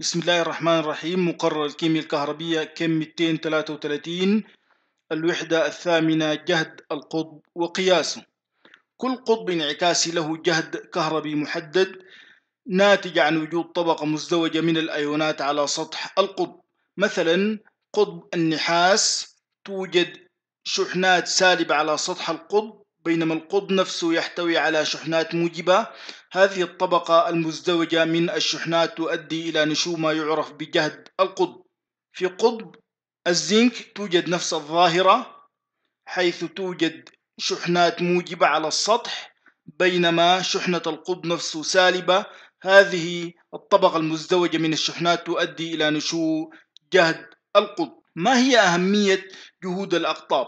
بسم الله الرحمن الرحيم مقرر الكيمياء الكهربية كم 233 الوحدة الثامنة جهد القطب وقياسه كل قطب انعكاسي له جهد كهربي محدد ناتج عن وجود طبقة مزدوجة من الأيونات على سطح القطب مثلا قطب النحاس توجد شحنات سالبة على سطح القطب بينما القطب نفسه يحتوي على شحنات موجبة هذه الطبقة المزدوجة من الشحنات تؤدي إلى نشوء ما يعرف بجهد القطب في قطب الزنك توجد نفس الظاهرة حيث توجد شحنات موجبة على السطح بينما شحنة القطب نفسه سالبة هذه الطبقة المزدوجة من الشحنات تؤدي إلى نشوء جهد القطب ما هي أهمية جهود الأقطاب؟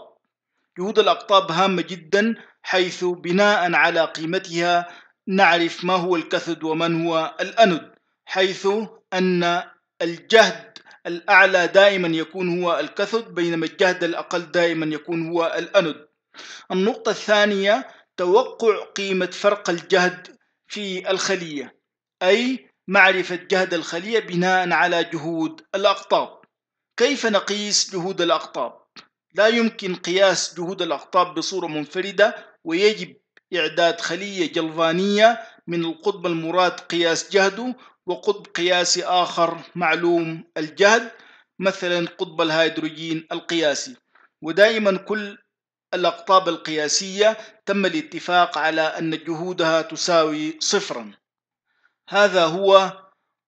جهود الأقطاب هامة جدا حيث بناء على قيمتها نعرف ما هو الكثد ومن هو الأند حيث أن الجهد الأعلى دائما يكون هو الكثد بينما الجهد الأقل دائما يكون هو الأند النقطة الثانية توقع قيمة فرق الجهد في الخلية أي معرفة جهد الخلية بناء على جهود الأقطاب كيف نقيس جهود الأقطاب؟ لا يمكن قياس جهود الأقطاب بصورة منفردة ويجب إعداد خلية جلفانية من القطب المراد قياس جهده وقطب قياسي آخر معلوم الجهد مثلا قطب الهيدروجين القياسي ودائما كل الأقطاب القياسية تم الاتفاق على أن جهودها تساوي صفرا هذا هو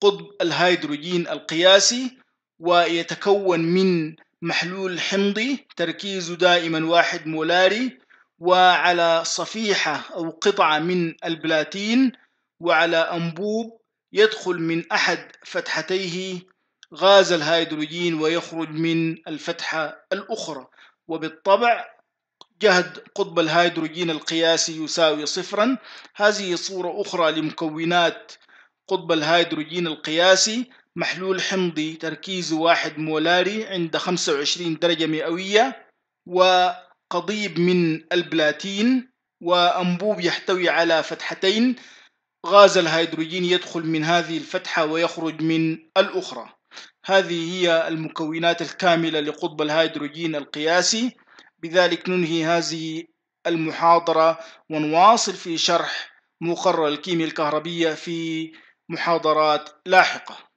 قطب الهيدروجين القياسي ويتكون من محلول حمضي تركيزه دائما واحد مولاري وعلى صفيحة أو قطعة من البلاتين وعلى أنبوب يدخل من أحد فتحتيه غاز الهيدروجين ويخرج من الفتحة الأخرى وبالطبع جهد قطب الهيدروجين القياسي يساوي صفرا هذه صورة أخرى لمكونات قطب الهيدروجين القياسي محلول حمضي تركيزه واحد مولاري عند 25 درجة مئوية و قضيب من البلاتين وأنبوب يحتوي على فتحتين غاز الهيدروجين يدخل من هذه الفتحة ويخرج من الأخرى هذه هي المكونات الكاملة لقطب الهيدروجين القياسي بذلك ننهي هذه المحاضرة ونواصل في شرح مقرر الكيمياء الكهربية في محاضرات لاحقة